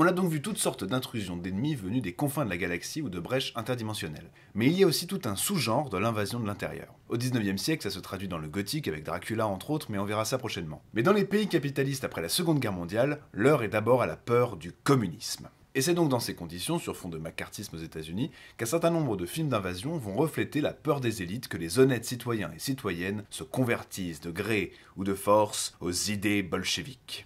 On a donc vu toutes sortes d'intrusions d'ennemis venus des confins de la galaxie ou de brèches interdimensionnelles. Mais il y a aussi tout un sous-genre de l'invasion de l'intérieur. Au 19e siècle, ça se traduit dans le gothique avec Dracula entre autres, mais on verra ça prochainement. Mais dans les pays capitalistes après la Seconde Guerre mondiale, l'heure est d'abord à la peur du communisme. Et c'est donc dans ces conditions, sur fond de macartisme aux États-Unis, qu'un certain nombre de films d'invasion vont refléter la peur des élites que les honnêtes citoyens et citoyennes se convertissent de gré ou de force aux idées bolcheviques.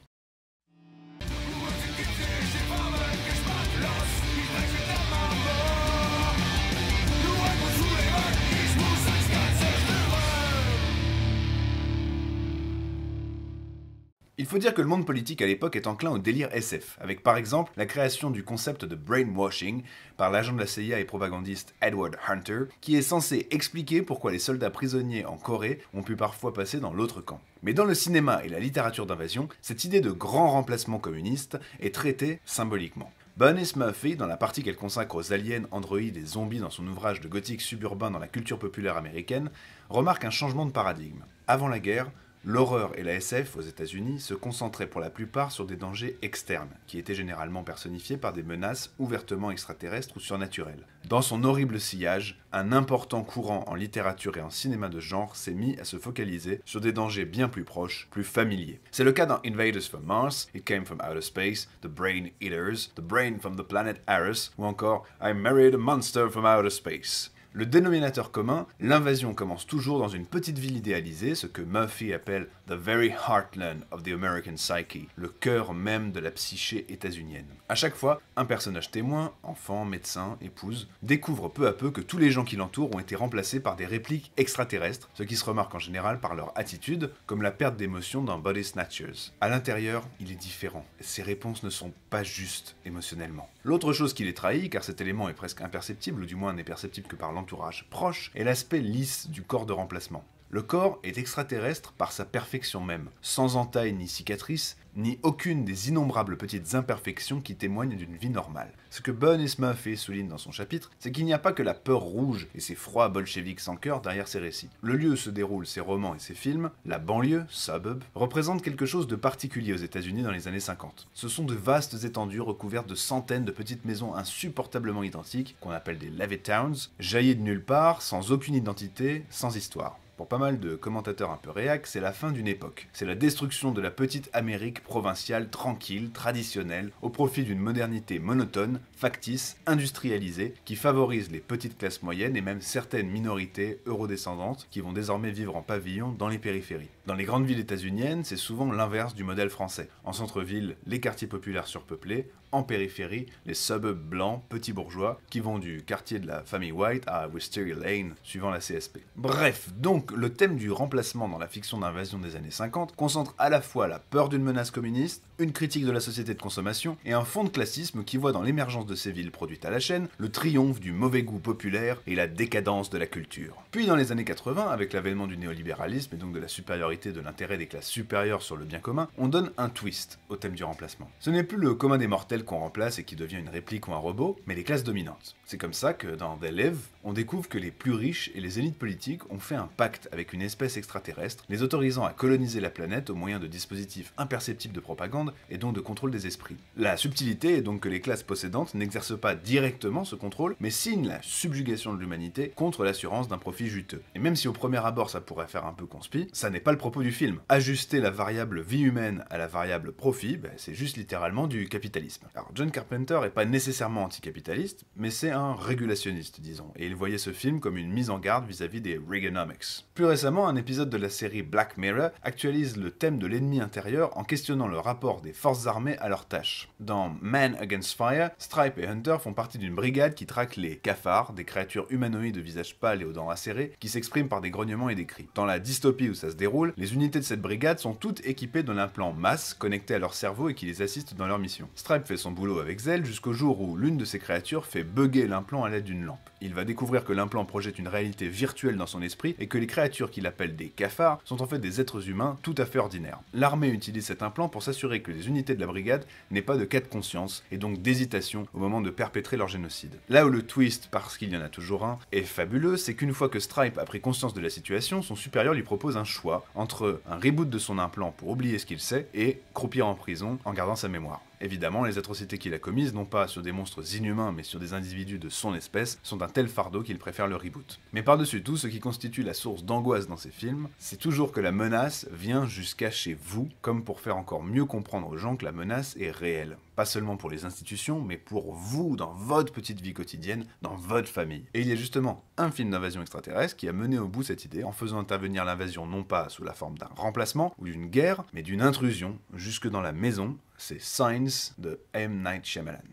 Il faut dire que le monde politique à l'époque est enclin au délire SF, avec par exemple la création du concept de brainwashing par l'agent de la CIA et propagandiste Edward Hunter, qui est censé expliquer pourquoi les soldats prisonniers en Corée ont pu parfois passer dans l'autre camp. Mais dans le cinéma et la littérature d'invasion, cette idée de grand remplacement communiste est traitée symboliquement. Bernice Murphy, dans la partie qu'elle consacre aux aliens, androïdes et zombies dans son ouvrage de gothique suburbain dans la culture populaire américaine, remarque un changement de paradigme. Avant la guerre, L'horreur et la SF aux États-Unis se concentraient pour la plupart sur des dangers externes, qui étaient généralement personnifiés par des menaces ouvertement extraterrestres ou surnaturelles. Dans son horrible sillage, un important courant en littérature et en cinéma de genre s'est mis à se focaliser sur des dangers bien plus proches, plus familiers. C'est le cas dans Invaders from Mars, It Came from Outer Space, The Brain Eaters, The Brain from the Planet Aris, ou encore I Married a Monster from Outer Space. Le dénominateur commun, l'invasion commence toujours dans une petite ville idéalisée, ce que Murphy appelle The Very Heartland of the American Psyche, le cœur même de la psyché états-unienne. À chaque fois, un personnage témoin, enfant, médecin, épouse, découvre peu à peu que tous les gens qui l'entourent ont été remplacés par des répliques extraterrestres, ce qui se remarque en général par leur attitude, comme la perte d'émotion d'un Body Snatchers. À l'intérieur, il est différent. Ses réponses ne sont pas justes émotionnellement. L'autre chose qui les trahit, car cet élément est presque imperceptible, ou du moins n'est perceptible que par l'enfant, entourage proche est l'aspect lisse du corps de remplacement. Le corps est extraterrestre par sa perfection même, sans entailles ni cicatrices, ni aucune des innombrables petites imperfections qui témoignent d'une vie normale. Ce que et Smurfy souligne dans son chapitre, c'est qu'il n'y a pas que la peur rouge et ses froids bolcheviques sans cœur derrière ses récits. Le lieu où se déroulent ses romans et ses films, la banlieue, suburb, représente quelque chose de particulier aux États-Unis dans les années 50. Ce sont de vastes étendues recouvertes de centaines de petites maisons insupportablement identiques, qu'on appelle des Towns, jaillies de nulle part, sans aucune identité, sans histoire. Pour pas mal de commentateurs un peu réac, c'est la fin d'une époque. C'est la destruction de la petite Amérique provinciale tranquille, traditionnelle, au profit d'une modernité monotone, factice, industrialisée, qui favorise les petites classes moyennes et même certaines minorités eurodescendantes qui vont désormais vivre en pavillon dans les périphéries. Dans les grandes villes états-uniennes, c'est souvent l'inverse du modèle français. En centre-ville, les quartiers populaires surpeuplés, en périphérie, les suburbs blancs, petits bourgeois, qui vont du quartier de la famille White à Wisteria Lane, suivant la CSP. Bref, donc le thème du remplacement dans la fiction d'invasion des années 50 concentre à la fois la peur d'une menace communiste, une critique de la société de consommation et un fond de classisme qui voit dans l'émergence de ces villes produites à la chaîne le triomphe du mauvais goût populaire et la décadence de la culture. Puis dans les années 80, avec l'avènement du néolibéralisme et donc de la supériorité de l'intérêt des classes supérieures sur le bien commun, on donne un twist au thème du remplacement. Ce n'est plus le commun des mortels qu'on remplace et qui devient une réplique ou un robot, mais les classes dominantes. C'est comme ça que dans The Live, on découvre que les plus riches et les élites politiques ont fait un pacte avec une espèce extraterrestre, les autorisant à coloniser la planète au moyen de dispositifs imperceptibles de propagande et donc de contrôle des esprits. La subtilité est donc que les classes possédantes n'exercent pas directement ce contrôle, mais signent la subjugation de l'humanité contre l'assurance d'un profit juteux. Et même si au premier abord ça pourrait faire un peu conspi, ça n'est pas le propos du film. Ajuster la variable vie humaine à la variable profit, ben, c'est juste littéralement du capitalisme. Alors John Carpenter n'est pas nécessairement anticapitaliste, mais c'est un régulationniste, disons, et il voyait ce film comme une mise en garde vis-à-vis des Reaganomics. Plus récemment, un épisode de la série Black Mirror actualise le thème de l'ennemi intérieur en questionnant le rapport des forces armées à leurs tâches. Dans Man Against Fire, Stripe et Hunter font partie d'une brigade qui traque les cafards, des créatures humanoïdes de visage pâle et aux dents acérées, qui s'expriment par des grognements et des cris. Dans la dystopie où ça se déroule, les unités de cette brigade sont toutes équipées d'un implant masse connecté à leur cerveau et qui les assiste dans leur mission. Stripe fait son boulot avec zèle jusqu'au jour où l'une de ses créatures fait bugger l'implant à l'aide d'une lampe. Il va découvrir que l'implant projette une réalité virtuelle dans son esprit et que les créatures qu'il appelle des cafards sont en fait des êtres humains tout à fait ordinaires. L'armée utilise cet implant pour s'assurer que les unités de la brigade n'aient pas de cas de conscience et donc d'hésitation au moment de perpétrer leur génocide. Là où le twist, parce qu'il y en a toujours un, est fabuleux, c'est qu'une fois que Stripe a pris conscience de la situation, son supérieur lui propose un choix entre un reboot de son implant pour oublier ce qu'il sait et croupir en prison en gardant sa mémoire. Évidemment, les atrocités qu'il a commises, non pas sur des monstres inhumains, mais sur des individus de son espèce, sont d'un tel fardeau qu'il préfère le reboot. Mais par-dessus tout, ce qui constitue la source d'angoisse dans ces films, c'est toujours que la menace vient jusqu'à chez vous, comme pour faire encore mieux comprendre aux gens que la menace est réelle. Pas seulement pour les institutions, mais pour vous, dans votre petite vie quotidienne, dans votre famille. Et il y a justement un film d'invasion extraterrestre qui a mené au bout cette idée en faisant intervenir l'invasion non pas sous la forme d'un remplacement ou d'une guerre, mais d'une intrusion jusque dans la maison, c'est Signs de M. Night Shyamalan.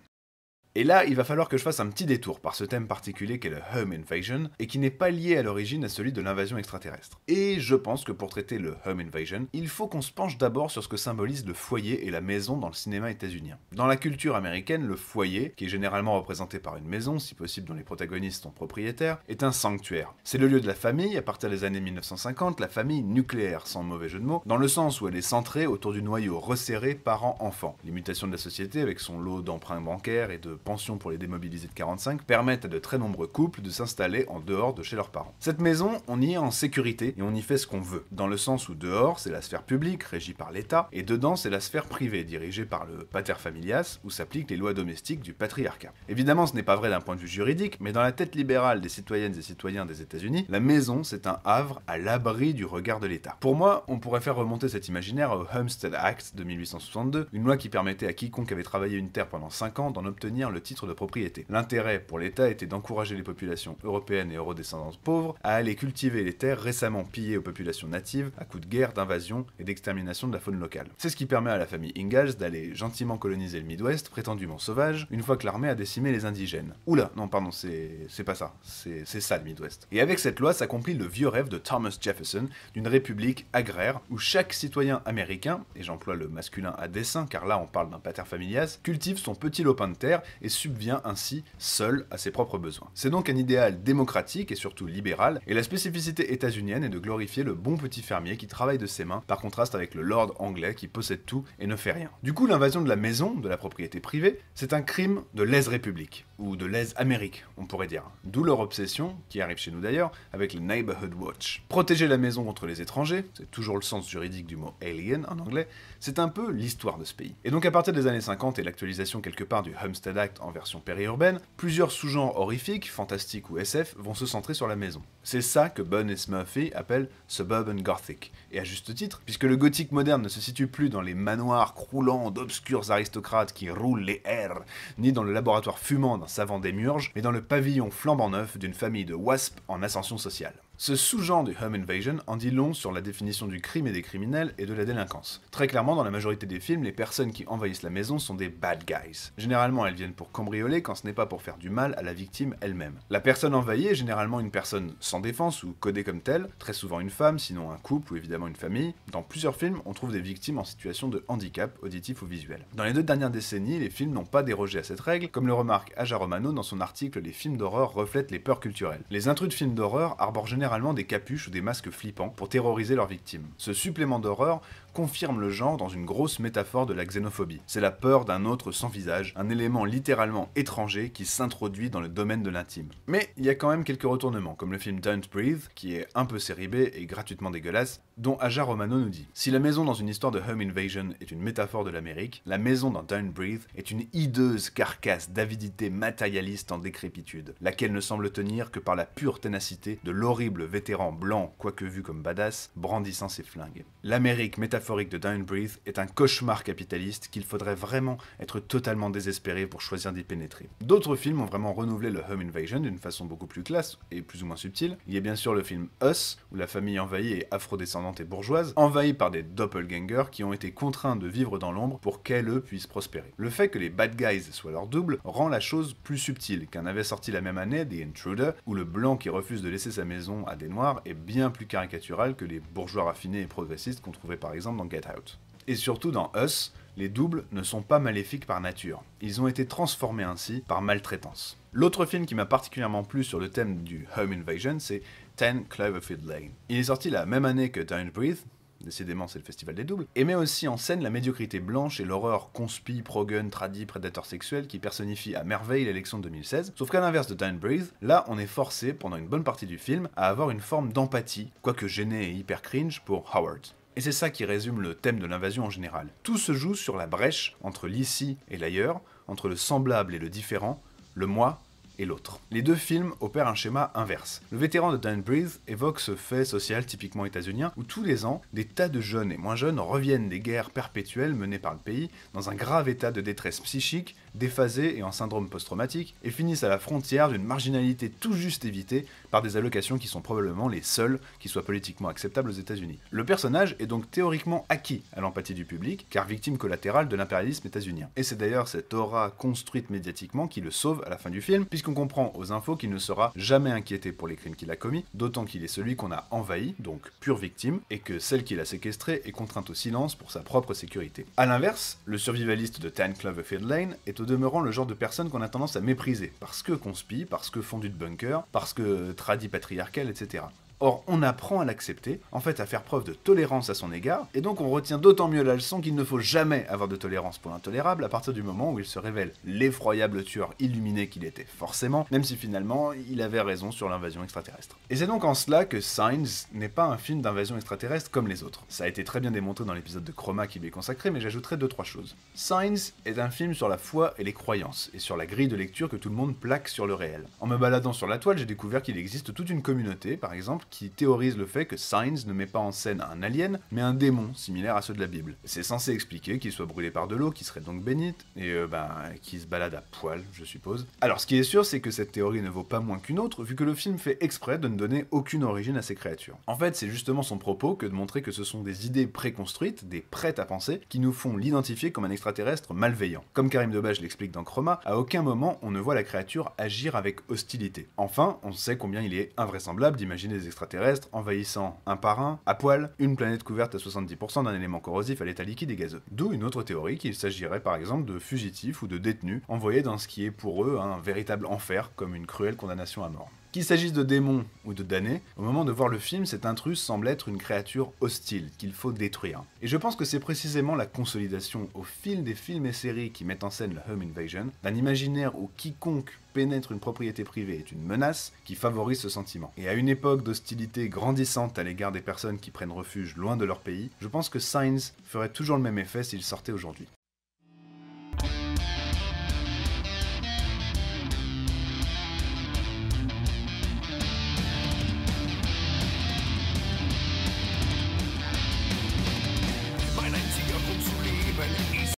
Et là, il va falloir que je fasse un petit détour par ce thème particulier qu'est le Home Invasion, et qui n'est pas lié à l'origine à celui de l'invasion extraterrestre. Et je pense que pour traiter le Home Invasion, il faut qu'on se penche d'abord sur ce que symbolise le foyer et la maison dans le cinéma états-unien. Dans la culture américaine, le foyer, qui est généralement représenté par une maison, si possible dont les protagonistes sont propriétaires, est un sanctuaire. C'est le lieu de la famille, à partir des années 1950, la famille nucléaire, sans mauvais jeu de mots, dans le sens où elle est centrée autour du noyau resserré parents-enfants. Les mutations de la société, avec son lot d'emprunts bancaires et de pension pour les démobilisés de 45 permettent à de très nombreux couples de s'installer en dehors de chez leurs parents. Cette maison, on y est en sécurité et on y fait ce qu'on veut, dans le sens où dehors c'est la sphère publique régie par l'État et dedans c'est la sphère privée dirigée par le pater familias où s'appliquent les lois domestiques du patriarcat. Évidemment, ce n'est pas vrai d'un point de vue juridique, mais dans la tête libérale des citoyennes et citoyens des États-Unis, la maison c'est un havre à l'abri du regard de l'État. Pour moi, on pourrait faire remonter cet imaginaire au Homestead Act de 1862, une loi qui permettait à quiconque avait travaillé une terre pendant 5 ans d'en obtenir le titre de propriété. L'intérêt pour l'État était d'encourager les populations européennes et eurodescendantes pauvres à aller cultiver les terres récemment pillées aux populations natives à coups de guerre, d'invasion et d'extermination de la faune locale. C'est ce qui permet à la famille Ingalls d'aller gentiment coloniser le Midwest, prétendument sauvage, une fois que l'armée a décimé les indigènes. Oula, non pardon, c'est pas ça, c'est ça le Midwest. Et avec cette loi s'accomplit le vieux rêve de Thomas Jefferson d'une république agraire où chaque citoyen américain, et j'emploie le masculin à dessein car là on parle d'un pater familias, cultive son petit lopin de terre et subvient ainsi seul à ses propres besoins. C'est donc un idéal démocratique et surtout libéral, et la spécificité états-unienne est de glorifier le bon petit fermier qui travaille de ses mains, par contraste avec le lord anglais qui possède tout et ne fait rien. Du coup, l'invasion de la maison, de la propriété privée, c'est un crime de l'aise-république, ou de l'aise-amérique, on pourrait dire. D'où leur obsession, qui arrive chez nous d'ailleurs, avec le Neighborhood Watch. Protéger la maison contre les étrangers, c'est toujours le sens juridique du mot alien en anglais, c'est un peu l'histoire de ce pays. Et donc à partir des années 50 et l'actualisation quelque part du Homestead Act en version périurbaine, plusieurs sous-genres horrifiques, fantastiques ou SF vont se centrer sur la maison. C'est ça que Bunn et Smurfy appellent suburban gothic, et à juste titre, puisque le gothique moderne ne se situe plus dans les manoirs croulants d'obscurs aristocrates qui roulent les airs, ni dans le laboratoire fumant d'un savant démiurge, mais dans le pavillon flambant neuf d'une famille de wasps en ascension sociale. Ce sous-genre du home invasion en dit long sur la définition du crime et des criminels et de la délinquance. Très clairement, dans la majorité des films, les personnes qui envahissent la maison sont des bad guys. Généralement, elles viennent pour cambrioler quand ce n'est pas pour faire du mal à la victime elle-même. La personne envahie est généralement une personne sans défense ou codée comme telle, très souvent une femme, sinon un couple ou évidemment une famille. Dans plusieurs films, on trouve des victimes en situation de handicap auditif ou visuel. Dans les deux dernières décennies, les films n'ont pas dérogé à cette règle, comme le remarque Aja Romano dans son article Les films d'horreur reflètent les peurs culturelles. Les intrus de films d'horreur arborent généralement des capuches ou des masques flippants pour terroriser leurs victimes. Ce supplément d'horreur confirme le genre dans une grosse métaphore de la xénophobie. C'est la peur d'un autre sans visage, un élément littéralement étranger qui s'introduit dans le domaine de l'intime. Mais il y a quand même quelques retournements, comme le film Don't Breathe, qui est un peu série et gratuitement dégueulasse, dont Aja Romano nous dit Si la maison dans une histoire de Home Invasion est une métaphore de l'Amérique, la maison dans Don't Breathe est une hideuse carcasse d'avidité matérialiste en décrépitude, laquelle ne semble tenir que par la pure ténacité de l'horrible vétéran blanc, quoique vu comme badass, brandissant ses flingues. L'Amérique métaphorique de Down Breathe est un cauchemar capitaliste qu'il faudrait vraiment être totalement désespéré pour choisir d'y pénétrer. D'autres films ont vraiment renouvelé le Home Invasion d'une façon beaucoup plus classe et plus ou moins subtile. Il y a bien sûr le film Us, où la famille envahie est afrodescendante et bourgeoise, envahie par des doppelgangers qui ont été contraints de vivre dans l'ombre pour qu'elle, eux, puissent prospérer. Le fait que les bad guys soient leur double rend la chose plus subtile qu'un avait sorti la même année The Intruder, où le blanc qui refuse de laisser sa maison des noirs est bien plus caricatural que les bourgeois raffinés et progressistes qu'on trouvait par exemple dans Get Out. Et surtout dans Us, les doubles ne sont pas maléfiques par nature, ils ont été transformés ainsi par maltraitance. L'autre film qui m'a particulièrement plu sur le thème du Home Invasion, c'est Ten Cloverfield Lane. Il est sorti la même année que Don't Breathe, décidément c'est le festival des doubles, et met aussi en scène la médiocrité blanche et l'horreur conspi, progun, gun tradi, prédateur sexuel qui personnifie à merveille l'élection de 2016, sauf qu'à l'inverse de Time Breathe, là on est forcé pendant une bonne partie du film à avoir une forme d'empathie, quoique gênée et hyper cringe pour Howard. Et c'est ça qui résume le thème de l'invasion en général. Tout se joue sur la brèche entre l'ici et l'ailleurs, entre le semblable et le différent, le moi et l'autre. Les deux films opèrent un schéma inverse. Le vétéran de Dan Breeze évoque ce fait social typiquement états où tous les ans, des tas de jeunes et moins jeunes reviennent des guerres perpétuelles menées par le pays dans un grave état de détresse psychique déphasés et en syndrome post-traumatique, et finissent à la frontière d'une marginalité tout juste évitée par des allocations qui sont probablement les seules qui soient politiquement acceptables aux États-Unis. Le personnage est donc théoriquement acquis à l'empathie du public, car victime collatérale de l'impérialisme états-unien. Et c'est d'ailleurs cette aura construite médiatiquement qui le sauve à la fin du film, puisqu'on comprend aux infos qu'il ne sera jamais inquiété pour les crimes qu'il a commis, d'autant qu'il est celui qu'on a envahi, donc pure victime, et que celle qui l'a séquestrée est contrainte au silence pour sa propre sécurité. A l'inverse, le survivaliste de Tan Cloverfield Lane est demeurant le genre de personne qu'on a tendance à mépriser, parce que spie, parce que fondu de bunker, parce que tradit patriarcal, etc. Or, on apprend à l'accepter, en fait à faire preuve de tolérance à son égard, et donc on retient d'autant mieux la leçon qu'il ne faut jamais avoir de tolérance pour l'intolérable à partir du moment où il se révèle l'effroyable tueur illuminé qu'il était forcément, même si finalement il avait raison sur l'invasion extraterrestre. Et c'est donc en cela que Signs n'est pas un film d'invasion extraterrestre comme les autres. Ça a été très bien démontré dans l'épisode de Chroma qui lui est consacré, mais j'ajouterai deux trois choses. Signs est un film sur la foi et les croyances, et sur la grille de lecture que tout le monde plaque sur le réel. En me baladant sur la toile, j'ai découvert qu'il existe toute une communauté, par exemple, qui théorise le fait que Sainz ne met pas en scène un alien, mais un démon similaire à ceux de la Bible. C'est censé expliquer qu'il soit brûlé par de l'eau, qu'il serait donc bénite, et euh, ben... bah, qui se balade à poil, je suppose. Alors ce qui est sûr, c'est que cette théorie ne vaut pas moins qu'une autre, vu que le film fait exprès de ne donner aucune origine à ces créatures. En fait, c'est justement son propos que de montrer que ce sont des idées préconstruites, des prêtes à penser, qui nous font l'identifier comme un extraterrestre malveillant. Comme Karim Debage l'explique dans Chroma, à aucun moment on ne voit la créature agir avec hostilité. Enfin, on sait combien il est invraisemblable d'imaginer des extraterrestres extraterrestres, envahissant un par un, à poil, une planète couverte à 70% d'un élément corrosif à l'état liquide et gazeux. D'où une autre théorie qu'il s'agirait par exemple de fugitifs ou de détenus envoyés dans ce qui est pour eux un véritable enfer, comme une cruelle condamnation à mort. Qu'il s'agisse de démons ou de damnés, au moment de voir le film, cet intrus semble être une créature hostile qu'il faut détruire. Et je pense que c'est précisément la consolidation au fil des films et séries qui mettent en scène la Home Invasion d'un imaginaire où quiconque pénètre une propriété privée est une menace qui favorise ce sentiment. Et à une époque d'hostilité grandissante à l'égard des personnes qui prennent refuge loin de leur pays, je pense que Signs ferait toujours le même effet s'il sortait aujourd'hui.